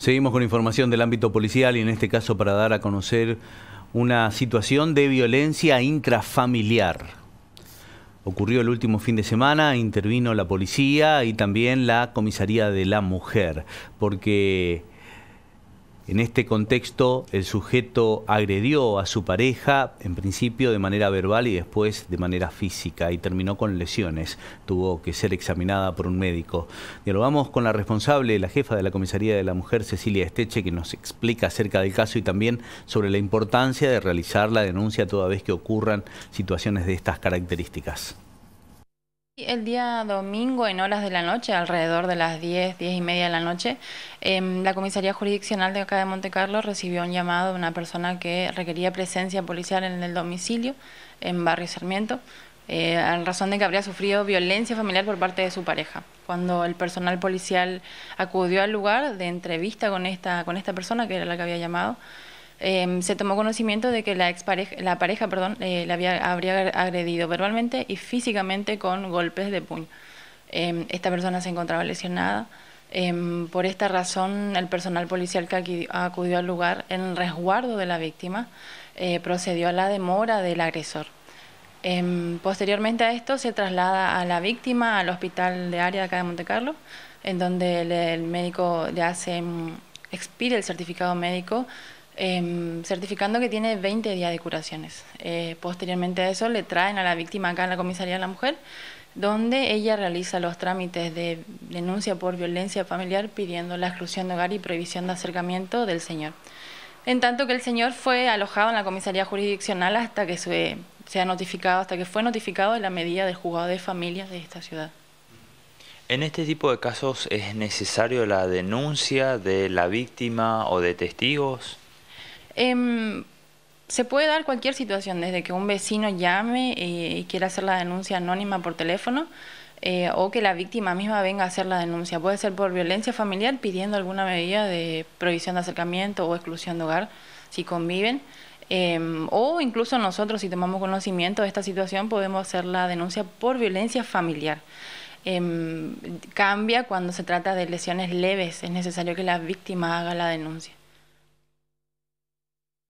Seguimos con información del ámbito policial y en este caso para dar a conocer una situación de violencia intrafamiliar. Ocurrió el último fin de semana, intervino la policía y también la comisaría de la mujer, porque en este contexto, el sujeto agredió a su pareja, en principio de manera verbal y después de manera física, y terminó con lesiones. Tuvo que ser examinada por un médico. Dialogamos con la responsable, la jefa de la Comisaría de la Mujer, Cecilia Esteche, que nos explica acerca del caso y también sobre la importancia de realizar la denuncia toda vez que ocurran situaciones de estas características. El día domingo, en horas de la noche, alrededor de las 10, 10 y media de la noche, em, la Comisaría Jurisdiccional de acá de Monte Carlo recibió un llamado de una persona que requería presencia policial en el domicilio, en Barrio Sarmiento, eh, en razón de que habría sufrido violencia familiar por parte de su pareja. Cuando el personal policial acudió al lugar de entrevista con esta persona, que era la que había llamado, Em, se tomó conocimiento de que la, pareja perdón, eh, la había, habría agredido verbalmente y físicamente con golpes de puño. Em, esta persona se encontraba lesionada. Em, por esta razón, el personal policial que acudió al lugar en resguardo de la víctima eh, procedió a la demora del agresor. posteriormente a esto, se traslada a la víctima al hospital de área de acá de Monte Carlo, en donde el, médico le hace expide el certificado médico Em, certificando que tiene 20 días de curaciones. Eh, posteriormente a eso le traen a la víctima acá en la comisaría de la mujer, donde ella realiza los trámites de denuncia por violencia familiar pidiendo la exclusión de hogar y prohibición de acercamiento del señor. En tanto que el señor fue alojado en la comisaría jurisdiccional hasta que se, sea notificado, hasta que fue notificado de la medida del juzgado de familias de esta ciudad. En este tipo de casos es necesario la denuncia de la víctima o de testigos. Em, se puede dar cualquier situación, desde que un vecino llame eh, y quiera hacer la denuncia anónima por teléfono, eh, o que la víctima misma venga a hacer la denuncia. Puede ser por violencia familiar pidiendo alguna medida de prohibición de acercamiento o exclusión de hogar si conviven. Em, o incluso nosotros, si tomamos conocimiento de esta situación, podemos hacer la denuncia por violencia familiar. Em, cambia cuando se trata de lesiones leves, es necesario que la víctima haga la denuncia.